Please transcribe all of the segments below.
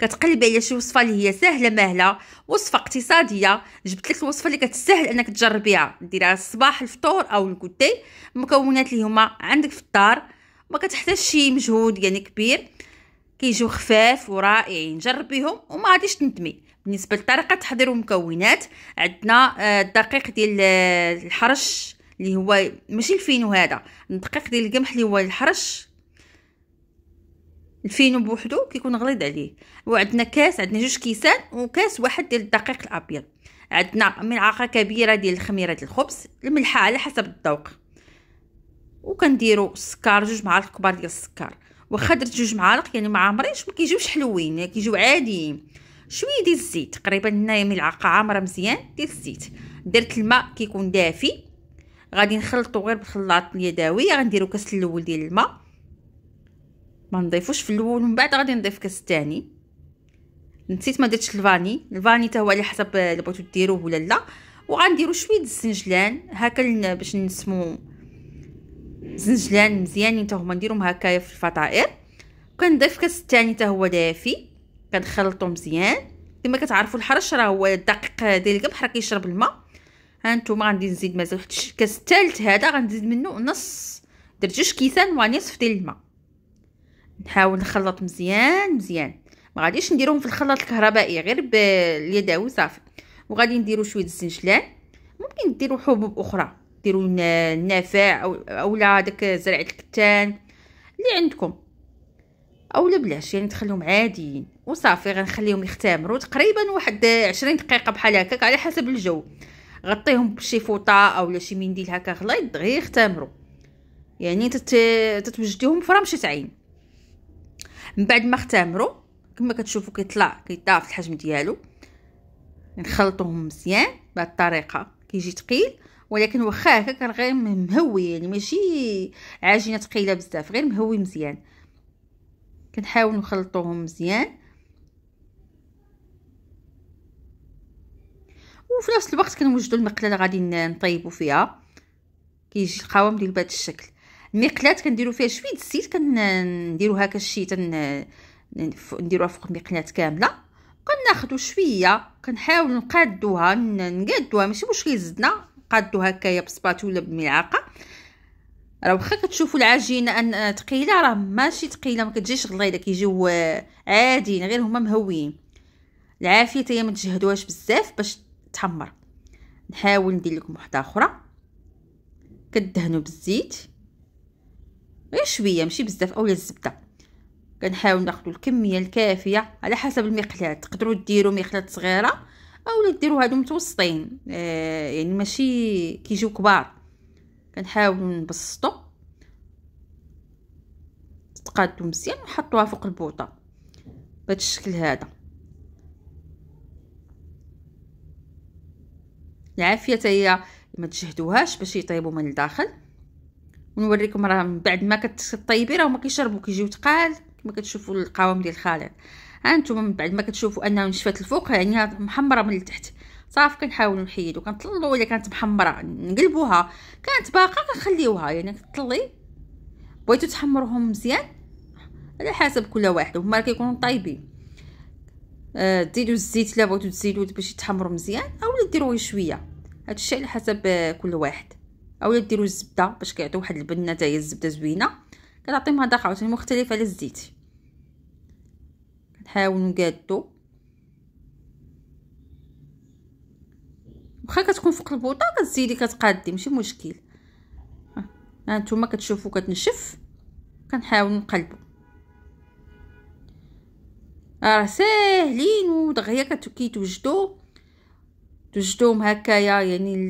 كتقلبي على شي وصفه اللي هي سهله مهله وصفه اقتصاديه جبت لك الوصفه اللي كتسهل انك تجربيها ديريها الصباح الفطور او الكوتي المكونات اللي هما عندك في الدار ما كتحتاجش شي مجهود يعني كبير كيجيو خفاف ورائعين يعني جربيهم وما غاديش تندمي بالنسبه لطريقه تحضير المكونات عندنا آه، الدقيق ديال آه، الحرش اللي هو ماشي الفينو هذا الدقيق ديال القمح اللي هو الحرش الفينو بوحدو كيكون غليظ عليه وعندنا كاس عندنا جوج كيسان وكاس واحد ديال الدقيق الابيض عندنا ملعقه كبيره ديال الخميره ديال الخبز الملحه على حسب الذوق وكنديروا السكر جوج معالق كبار ديال السكر واخا درت جوج معالق يعني ما عامرينش ما كيجيوش حلوين يعني كيجيو عاديين شويه ديال الزيت تقريبا هنايا ملعقه عامره مزيان ديال الزيت درت الماء كيكون دافي غادي نخلطو غير بالخلاط اليدوي غنديرو كاس الاول ديال الماء ما نضيفوش في الاول ومن بعد غادي نضيف كاس الثاني نسيت ما درتش الفاني الفاني حتى هو على حسب اللي بغيتو ديروه ولا لا وغنديروا شويه الزنجلان هكا باش نسمو زنجلان مزيانين حتى هما نديرهم هكايا في الفطائر وكنضيف كاس الثاني حتى هو دافي كنخلطو مزيان كما كتعرفوا الحرش راه هو الدقيق ديال القمح راه كيشرب الماء ها نتوما غادي نزيد مازال واحد الكاس الثالث هذا غنزيد منه نص درت جوج كيسان ونصف ديال الماء نحاول نخلط مزيان مزيان ما غاديش نديرهم في الخلاط الكهربائي غير باليدوي صافي وغادي نديرو شويه الزنجلان ممكن ديروا حبوب اخرى ديروا النافع او اولا داك زرعه الكتان اللي عندكم اولا بلاش يعني تخليهم عاديين وصافي غنخليهم يختمروا تقريبا واحد 20 دقيقه بحال هكاك على حسب الجو غطيهم بشي فوطه اولا شي منديل هكا غليظ غير يختمروا يعني تت... تتوجديهم في رمشه عين من بعد ما اختمروا كما كتشوفوا كيطلع كيضاعف الحجم ديالو نخلطوهم مزيان بهذه الطريقه كيجي تقيل ولكن واخا هكا كان غير مهوي يعني ماشي عجينه ثقيله بزاف غير مهوي مزيان كنحاول نخلطوهم مزيان وفي نفس الوقت كنوجدوا المقله اللي غادي نطيبوا فيها كيجي القوام ديال بهذا الشكل مقلات كنديرو فيها شويه الزيت كنديرو هكا شي تن نديروها فوق المقلات كامله كناخدو شويه كنحاول نقادوها نقادوها ماشي مشكل زدنا نقادو هكايا بسباتو ولا بملعقه راه واخا كتشوفوا العجينه ان ثقيله راه ماشي ثقيله ما كتجيش غليظه كيجيو عاديين غير هما مهويين العافيه حتى ما تجهدوهاش بزاف باش تحمر نحاول ندير لكم وحده اخرى كدهنوا بالزيت غير شويه ماشي بزاف اولا الزبده كنحاول ناخذ الكميه الكافيه على حسب المقلاة تقدروا ديروا مقلات صغيره اولا ديروا هادو متوسطين آه يعني ماشي كيجيو كبار كنحاول نبسطو تقادو مزيان ونحطوها فوق البوطه بهذا الشكل هذا العافيه حتى هي ما تجهدوهاش باش يطيبوا من الداخل ونوريكم راه من بعد ما كتطيبي راه هما كيشربوا كيجيو تقال كما كتشوفوا القوام ديال الخليط ها نتوما من بعد ما كتشوفوا انها نشفات الفوق يعني محمره من التحت صافي كنحاولوا نحيدو كنطلو الا كانت محمره نقلبوها كانت باقه كنخليوها يعني كتطلي بغيتو تحمروهم مزيان على حسب كل واحد هما كيكونوا طايبين آه ديروا الزيت الا بغيتو تزيدوا باش يتحمروا مزيان اولا ديروه شويه هادشي على حسب آه، كل واحد اولا ديروا الزبده باش كيعطي واحد البنه تاع الزبده زوينه كنعطيهم هذا عاوتاني مختلف على الزيت كنحاول نقادو واخا كتكون فوق البوطه كتزيدي كتقادي ماشي مشكل ها نتوما كتشوفوا كتنشف كنحاول نقلبو راه ساهلين ودغيا كيتوجدو توجدوهم هكايا يعني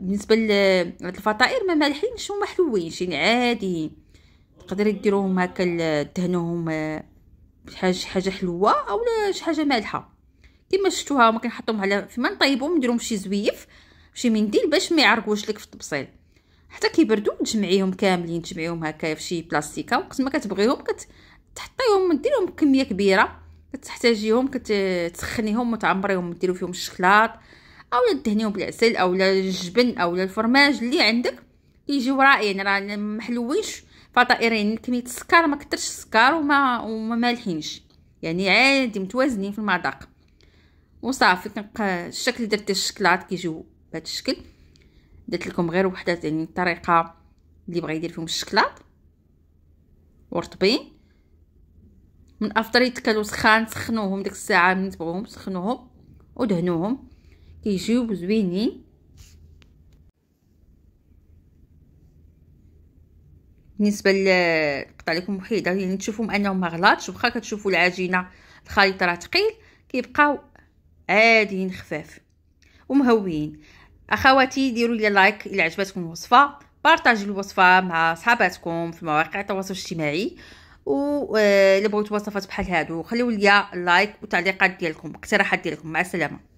بالنسبه الفطائر ما مالحينش هما حلوينش يعني عادي تقدري ديروهم هكا دهنوهم بحاجه آه، حاجه حلوه اولا شي حاجه مالحه كما شفتوها ما كنحطوهم على فيما نطيبهم نديرهم شي زويف شي منديل باش ما يعرقوش لك في الطبسيل حتى كيبردوا تجمعيهم كاملين تجمعيهم هكايا في شي بلاستيكه وقت ما كتبغيهم كتحطيهم ديرهم كميه كبيره كتحتاجيهم كتسخنيهم وتعمريهم وديروا فيهم الشكلاط اولا دهنيهم بالعسل اولا الجبن اولا الفرماج اللي عندك يجيو يعني رائعين راه محلوينش فطائرين كميه السكر ما كثرش السكر وما وما مالحينش يعني عادي متوازنين في المذاق وصافي كنبقى الشكل درت الشكلاط كيجيو بهذا الشكل درت لكم غير وحده يعني الطريقه اللي بغا يدير فيهم الشكلاط ورطبين من افضل يتكلوا سخان سخنوهم ديك الساعه من تبغوهم سخنوهم ودهنوهم كيجيو زوينين بالنسبه للقطع لكم وحيده يعني تشوفهم انهم مغلاطش واخا كتشوفوا العجينه الخليط راه ثقيل كيبقاو عاديين خفاف ومهويين اخواتي ديروا لي لايك الا عجبتكم الوصفه بارطاجيو الوصفه مع صحاباتكم في مواقع التواصل الاجتماعي ولا آه، بغيتو وصفات بحال هادو خليو ليا لايك وتعليقات ديالكم اقتراحات ديالكم مع السلامه